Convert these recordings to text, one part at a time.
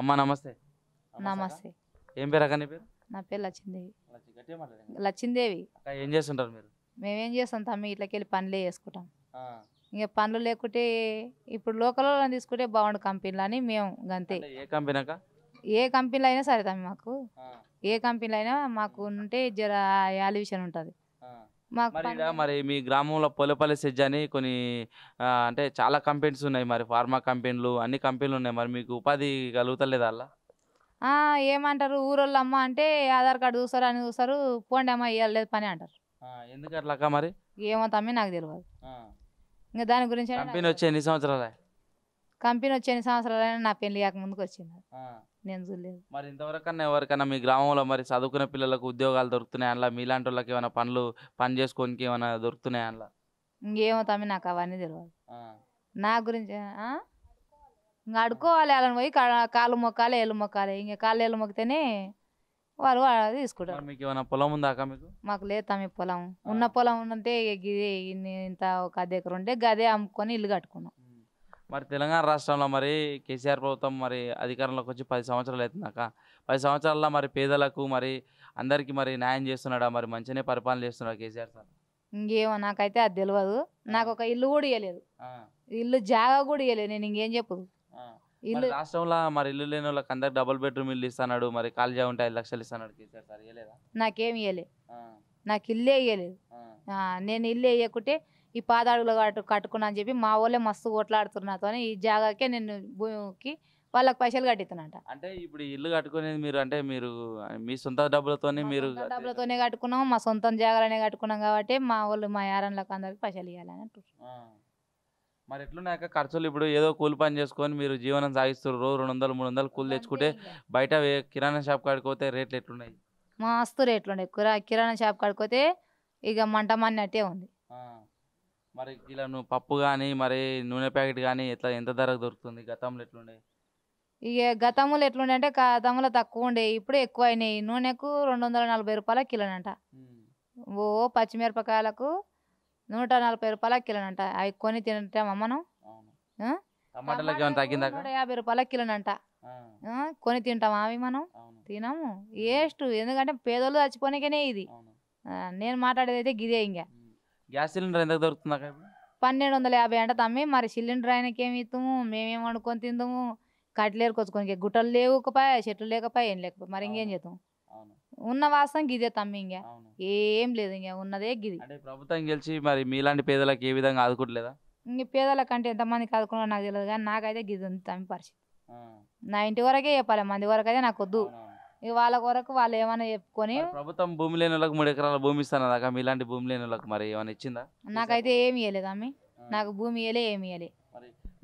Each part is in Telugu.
అమ్మ నమస్తే నమస్తే ఏం పేరు అక్క పేరు నా పేరు లచ్చిందేవి లచ్చిందేవి ఏం చేస్తుంటారు మీరు మేమేం చేస్తాం తమ్మి ఇట్లకి వెళ్ళి పనులే చేసుకుంటాం ఇక పనులు లేకుంటే ఇప్పుడు లోకల్ తీసుకుంటే బాగుండు కంపెనీలు అని మేము అంతే ఏ కంపెనీ ఏ కంపెనీలు అయినా సరే తమ్మి మాకు ఏ కంపెనీలు అయినా మాకు ఉంటే జర యాలివిషన్ ఉంటుంది మరి మరి మీ గ్రామంలో పొలపల్లి సెజ్ అని కొన్ని అంటే చాలా కంపెనీస్ ఉన్నాయి మరి ఫార్మా కంపెనీలు అన్ని కంపెనీలు ఉన్నాయి మరి మీకు ఉపాధి కలుగుతలేదా అలా ఆ, ఏమంటారు ఊరోళ్ళు అమ్మ అంటే ఆధార్ కార్డు చూస్తారు అని చూస్తారు పోండి అమ్మ ఇవ్వలేదు పని అంటారు ఎందుకట్లా మరి ఏమో తమ్మి నాకు తెలియదు ఇంకా దాని గురించి కంపెనీ వచ్చి ఎన్ని సంవత్సరాలు కంపెనీ వచ్చి ఎన్ని సంవత్సరాలైనా నా పెళ్లి కాక ముందుకు వచ్చింది నేను చూడలేదు మరి ఇంతవరకన్నా ఎవరికైనా మీ గ్రామంలో మరి చదువుకునే పిల్లలకు ఉద్యోగాలు దొరుకుతున్నాయి అలా మీలాంటి వాళ్ళకి ఏమైనా పనులు పని చేసుకోనికి ఏమైనా దొరుకుతున్నాయి అలా ఇంకేమో నాకు అవన్నీ తెలియదు నా గురించి ఇంకా అడుకోవాలి వాళ్ళని పోయి కాళ్ళు మొక్కాలి ఏళ్ళు మొక్కాలి ఇంకా కాళ్ళు ఏళ్ళు మొక్కితేనే వారు తీసుకుంటారు మీకు ఏమైనా పొలం ఉందాక మీకు మాకు లేదు తమ్మి పొలం ఉన్న పొలం ఉందంటే ఇంత ఒక అద్దె ఎకరు ఉంటే గదే అమ్ముకొని ఇల్లు కట్టుకున్నాం మరి తెలంగాణ రాష్ట్రంలో మరి కేసీఆర్ ప్రభుత్వం మరి అధికారంలోకి వచ్చి పది సంవత్సరాలు అవుతుందాక పది సంవత్సరాల్లో మరి పేదలకు మరి అందరికీ మరి న్యాయం చేస్తున్నాడా మరి మంచిగానే పరిపాలన చేస్తున్నాడు కేసీఆర్ సార్ ఇంకేమో నాకైతే అది తెలియదు నాకు ఒక ఇల్లు కూడా ఇవ్వలేదు ఇల్లు జాగా కూడా ఇవ్వలేదు నేను ఇంకేం చెప్పదు ఇల్లు రాష్ట్రంలో మరి ఇల్లు లేని వాళ్ళకి అందరికి డబుల్ బెడ్రూమ్ ఇల్లు ఇస్తున్నాడు మరి కాలేజీ ఉంటే ఐదు లక్షలు ఇస్తున్నాడు కేసీఆర్ సార్ ఇవ్వలేదా నాకేమి ఇవ్వలేదు నాకు ఇల్లే ఇవ్వలేదు నేను ఇల్లు వేయకుంటే ఈ పాదాడుగులు కట్టు కట్టుకున్నా అని చెప్పి మా వాళ్ళే మస్తు కొట్లాడుతున్నారు ఈ జాగాకే నేను భూమికి వాళ్ళకి పైసలు కట్టిస్తున్నాంట అంటే ఇప్పుడు ఇల్లు కట్టుకునేది మీరు అంటే మీరు మీ సొంత డబ్బులతోనే మీరు డబ్బులతోనే కట్టుకున్నాం మా సొంత జాగాలనే కట్టుకున్నాం కాబట్టి మా వాళ్ళు మా యారన్లకు అందరికి పైసలు ఇవ్వాలని మరి ఎట్లున్నాక ఖర్చులు ఇప్పుడు ఏదో కూలి పని చేసుకొని మీరు జీవనం రోజు రెండు వందలు మూడు వందలు కూలి తెచ్చుకుంటే బయట కిరాణా షాప్ కడిపోతే రేట్లు ఎట్లున్నాయి మస్తు రేట్లు ఉన్నాయి కిరాణా షాప్ కాడిపోతే ఇక మంట మన్నట్టే ఉంది మరి ఇలా నువ్వు పప్పు కానీ మరి నూనె ప్యాకెట్ కానీ ఎట్లా ఎంత ధరకు దొరుకుతుంది గతంలో ఎట్లుండే ఇక గతంలో ఎట్లుండే అంటే గతంలో తక్కువ ఉండే ఇప్పుడు ఎక్కువ అయినాయి నూనెకు రెండు వందల నలభై రూపాయల కిలోనంట ఓ పచ్చిమిరపకాయలకు నూట నలభై రూపాయల కిలోనంట అవి కొని తింటామా మనం నూట యాభై రూపాయల కిలోనంట కొని తింటామా అవి మనం తినము వేస్ట్ ఎందుకంటే పేదోళ్ళు చచ్చిపోయినకనే ఇది నేను మాట్లాడేది అయితే గిదే ఇంకా గ్యాస్ సిలిండర్ ఎంత దొరుకుతుంది అక్క పన్నెండు వందల యాభై అంట తమ్మి మరి సిలిండర్ ఆయనకి ఏమి ఇస్తాము మేమేం వండుకొని తిందాము కట్లేరు కొచ్చుకొని గుట్టలు లేకపోయా చెట్లు లేకపోయా ఏం లేకపోయి మరి ఇంకేం చేద్దాం ఉన్న వాసం గిదే తమ్మి ఇంకా ఏం లేదు ఇంకా ఉన్నదే గిది అంటే ప్రభుత్వం గెలిచి మరి మీలాంటి పేదలకు ఏ విధంగా ఆదుకోవట్లేదా ఇంక పేదలకు అంటే ఎంతమందికి ఆదుకున్నా నాకు తెలియదు కానీ నాకైతే గిది ఉంది తమ్మి పరిస్థితి నా ఇంటి వరకే చెప్పాలి మంది వరకు అయితే నాకు వద్దు ఇక వాళ్ళ కొరకు వాళ్ళు ఏమైనా చెప్పుకొని ప్రభుత్వం భూమి లేని వాళ్ళకి మూడు ఎకరాల భూమి ఇస్తాను ఇలాంటి భూమి లేని వాళ్ళకి మరి ఏమైనా ఇచ్చిందా నాకైతే ఏమి ఇవ్వలేదు అమ్మి నాకు భూమి ఇవ్వలే ఏమి ఇవ్వలే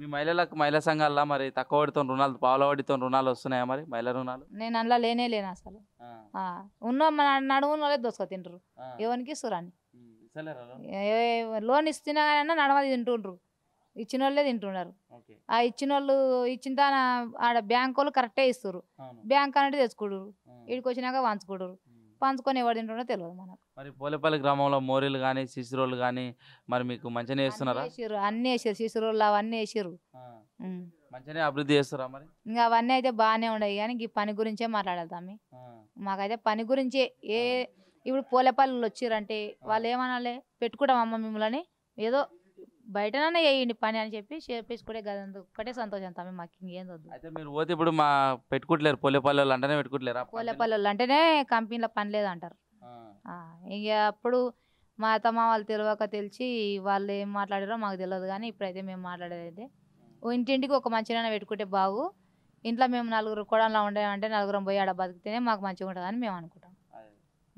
మీ మహిళలకు మహిళా సంఘాల్లో మరి తక్కువ వడితో రుణాలు పావుల వడితో రుణాలు వస్తున్నాయా మరి మహిళా రుణాలు నేను అందులో లేనే లేను అసలు ఉన్న నడుము వాళ్ళే దోసుకొని తింటారు ఎవరికి సురాన్ని లోన్ ఇస్తున్నా కానీ నడవ తింటుండ్రు ఇచ్చిన వాళ్ళే తింటున్నారు ఆ ఇచ్చిన వాళ్ళు ఇచ్చిన దాని ఆడ బ్యాంక్ వాళ్ళు కరెక్టే ఇస్తారు బ్యాంక్ అనేది తెచ్చుకోడు ఇక్కడికి వచ్చినాక వంచుకోడరు పంచుకొని ఎవరు తింటున్నారో తెలియదు మనకు మరి పోలేపల్లి గ్రామంలో మోరీలు కానీ శిశురోళ్ళు కానీ మరి మీకు మంచిగా వేస్తున్నారు అన్ని అన్నీ వేసారు శిశురోళ్ళు అవన్నీ వేసారు మంచిగా అభివృద్ధి చేస్తారా మరి ఇంకా అవన్నీ అయితే బాగానే ఉన్నాయి కానీ ఈ పని గురించే మాట్లాడదాం మాకైతే పని గురించే ఏ ఇప్పుడు పోలేపల్లి వచ్చిరంటే వాళ్ళు ఏమనాలి పెట్టుకుంటాం అమ్మ మిమ్మల్ని ఏదో బయటనే వేయండి పని అని చెప్పి చేపించుకునే కదా ఒక్కటే సంతోషం అంతా మాకు ఇంకేం వద్దు అయితే మీరు పోతే ఇప్పుడు మా పెట్టుకుంటలేరు పోలేపల్లి అంటేనే పెట్టుకుంటలేరా పోలేపల్లి అంటేనే కంపెనీలో పని లేదు అంటారు అప్పుడు మా అత్తమ్మ వాళ్ళు తెలియక తెలిసి వాళ్ళు ఏం మాట్లాడారో మాకు తెలియదు కానీ ఇప్పుడైతే మేము మాట్లాడేది అయితే ఇంటింటికి ఒక మంచిగా పెట్టుకుంటే బాగు ఇంట్లో మేము నలుగురు కూడా ఉండే అంటే నలుగురం పోయి ఆడ బతికితేనే మాకు మంచిగా ఉంటుందని మేము అనుకుంటాం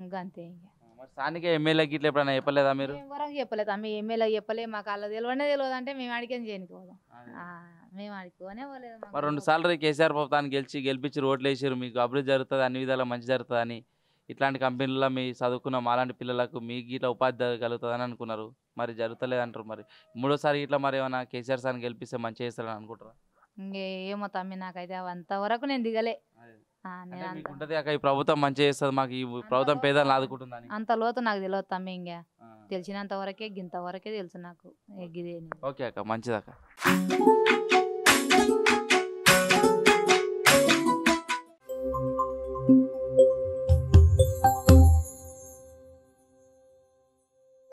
ఇంకా అంతే ఇంకా స్థానిక ఎమ్మెల్యే గిట్ల ఎప్పుడైనా చెప్పలేదా మీరు మేము వరకు చెప్పలేదు ఆమె ఎమ్మెల్యే చెప్పలేదు మాకు అలా తెలియనే తెలియదు అంటే మేము అడిగేం చేయనికి పోదాం మేము అడుక్కోనే పోలేదు మరి రెండు సార్లు కేసీఆర్ బాబు తాను గెలిచి గెలిపించి రోడ్లు వేసారు మీకు అభివృద్ధి జరుగుతుంది అన్ని విధాలా మంచి జరుగుతుంది అని ఇట్లాంటి కంపెనీలో మీ చదువుకున్న మాలాంటి పిల్లలకు మీకు ఇట్లా ఉపాధి జరగ- కలుగుతుందని అనుకున్నారు మరి జరుగుతలేదంటారు మరి మూడోసారి ఇట్లా మరి ఏమైనా కేసీఆర్ సార్ని గెలిపిస్తే మంచి చేస్తారని అనుకుంటారా ఇంకే ఏమో తమ్మి నాకైతే అంతవరకు నేను దిగలే అక్క ఈ ప్రభుత్వం చేస్తుంది మాకు ఈ ప్రభుత్వం అంత లోతు నాకు తెలియదు తమ్మి ఇంకా తెలిసినంత వరకే గింత వరకే తెలుసు నాకు ఓకే అక్క మంచిది అక్క